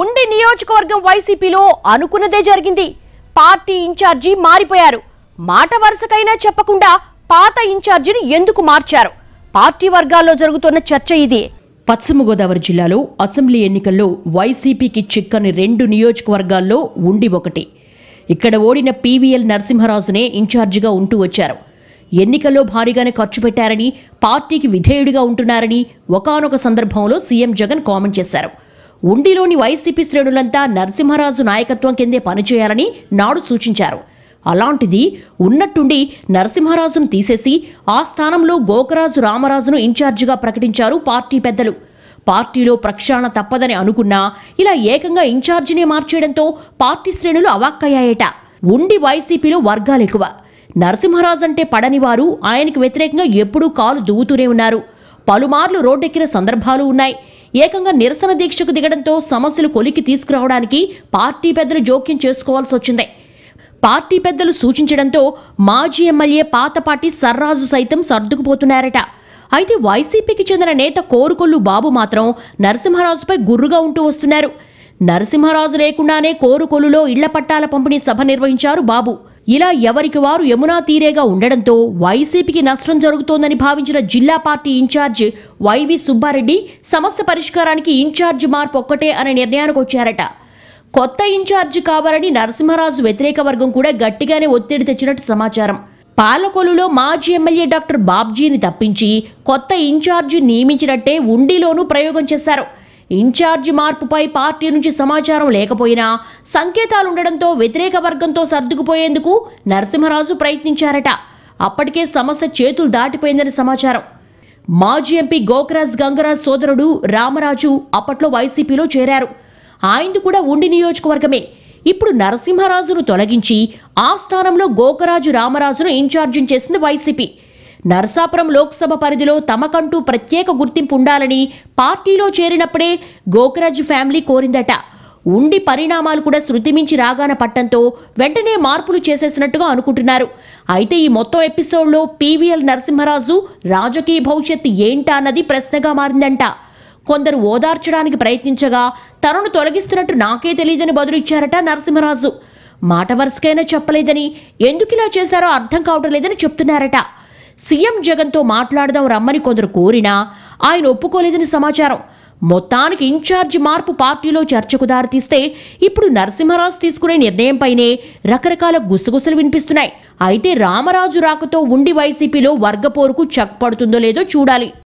ఉండి నియోజకవర్గం వైసీపీలో అనుకున్నదే జరిగింది పార్టీ ఇన్ఛార్జి మారిపోయారు మాట వరుసకైనా చెప్పకుండా పాత ఇన్ఛార్జిని ఎందుకు మార్చారు పార్టీ వర్గాల్లో జరుగుతున్న చర్చ ఇది పశ్చిమ గోదావరి జిల్లాలో అసెంబ్లీ ఎన్నికల్లో వైసీపీకి చిక్కని రెండు నియోజకవర్గాల్లో ఉండి ఒకటి ఇక్కడ ఓడిన పీవీఎల్ నరసింహరాజునే ఇన్ఛార్జిగా ఉంటూ వచ్చారు ఎన్నికల్లో భారీగానే ఖర్చు పెట్టారని పార్టీకి విధేయుడిగా ఉంటున్నారని ఒకనొక సందర్భంలో సీఎం జగన్ కామెంట్ చేశారు ఉండిలోని వైసీపీ శ్రేణులంతా నరసింహరాజు నాయకత్వం కిందే పనిచేయాలని నాడు సూచించారు అలాంటిది ఉన్నట్టుండి నరసింహరాజును తీసేసి ఆ స్థానంలో గోకరాజు రామరాజును ఇన్ఛార్జిగా ప్రకటించారు పార్టీ పెద్దలు పార్టీలో ప్రక్షాళన తప్పదని అనుకున్నా ఇలా ఏకంగా ఇన్ఛార్జినే మార్చేయడంతో పార్టీ శ్రేణులు అవాక్కయ్యాయట ఉండి వైసీపీలో వర్గాలు ఎక్కువ నరసింహరాజు అంటే పడని వారు ఆయనకు వ్యతిరేకంగా ఎప్పుడూ కాలు దువ్వుతూనే ఉన్నారు పలుమార్లు రోడ్డెక్కిన సందర్భాలు ఉన్నాయి ఏకంగా నిరసన దీక్షకు దిగడంతో సమస్యలు కొలికి తీసుకురావడానికి పార్టీ పెద్దలు జోక్యం చేసుకోవాల్సి వచ్చింది పార్టీ పెద్దలు సూచించడంతో మాజీ ఎమ్మెల్యే పాతపాటి సర్రాజు సైతం సర్దుకుపోతున్నారట అయితే వైసీపీకి చెందిన నేత కోరుకొల్లు బాబు మాత్రం నరసింహరాజుపై గుర్రుగా ఉంటూ వస్తున్నారు నరసింహరాజు లేకుండానే కోరుకొల్లులో ఇళ్ల పట్టాల పంపిణీ సభ నిర్వహించారు బాబు ఇలా ఎవరికి వారు యమునా తీరేగా ఉండడంతో వైసీపీకి నష్టం జరుగుతోందని భావించిన జిల్లా పార్టీ ఇన్ఛార్జ్ వైవి సుబ్బారెడ్డి సమస్య పరిష్కారానికి ఇన్ఛార్జ్ మార్పు ఒక్కటే అనే నిర్ణయానికి వచ్చారట కొత్త ఇన్ఛార్జ్ కావాలని నరసింహరాజు వ్యతిరేక వర్గం కూడా గట్టిగానే ఒత్తిడి తెచ్చినట్టు సమాచారం పాలకొలులో మాజీ ఎమ్మెల్యే డాక్టర్ బాబ్జీని తప్పించి కొత్త ఇన్ఛార్జి నియమించినట్టే ఉండిలోనూ ప్రయోగం చేశారు ఇన్ఛార్జి మార్పుపై పార్టీ నుంచి సమాచారం లేకపోయినా సంకేతాలుండడంతో వ్యతిరేక వర్గంతో సర్దుకుపోయేందుకు నరసింహరాజు ప్రయత్నించారట అప్పటికే సమస్య చేతులు దాటిపోయిందని సమాచారం మాజీ ఎంపీ గోకరాజ్ గంగరాజ్ సోదరుడు రామరాజు అప్పట్లో వైసీపీలో చేరారు ఆయనది కూడా ఉండి నియోజకవర్గమే ఇప్పుడు నరసింహరాజును తొలగించి ఆ స్థానంలో గోకరాజు రామరాజును ఇన్ఛార్జింగ్ చేసింది వైసీపీ నరసాపురం లోక్సభ పరిధిలో తమకంటూ ప్రత్యేక గుర్తింపు ఉండాలని పార్టీలో చేరినప్పుడే గోకరాజ్ ఫ్యామిలీ కోరిందట ఉండి పరిణామాలు కూడా శృతిమించి రాగాన పట్టంతో వెంటనే మార్పులు చేసేసినట్టుగా అనుకుంటున్నారు అయితే ఈ మొత్తం ఎపిసోడ్లో పీవీఎల్ నరసింహరాజు రాజకీయ భవిష్యత్తు ఏంటా అన్నది ప్రశ్నగా మారిందంట కొందరు ఓదార్చడానికి ప్రయత్నించగా తనను తొలగిస్తున్నట్టు నాకే తెలియదని బదులిచ్చారట నరసింహరాజు మాట వరుసకైనా చెప్పలేదని ఎందుకు ఇలా చేశారో అర్థం కావటం లేదని చెప్తున్నారట సీఎం జగన్తో మాట్లాడదాం రమ్మని కొందరు కోరినా ఆయన ఒప్పుకోలేదని సమాచారం మొత్తానికి ఇన్ఛార్జ్ మార్పు పార్టీలో చర్చకు దారితీస్తే ఇప్పుడు నరసింహరాజు తీసుకునే నిర్ణయంపైనే రకరకాల గుసగుసలు వినిపిస్తున్నాయి అయితే రామరాజు రాకతో ఉండి వైసీపీలో వర్గపోరుకు చెక్ పడుతుందో లేదో చూడాలి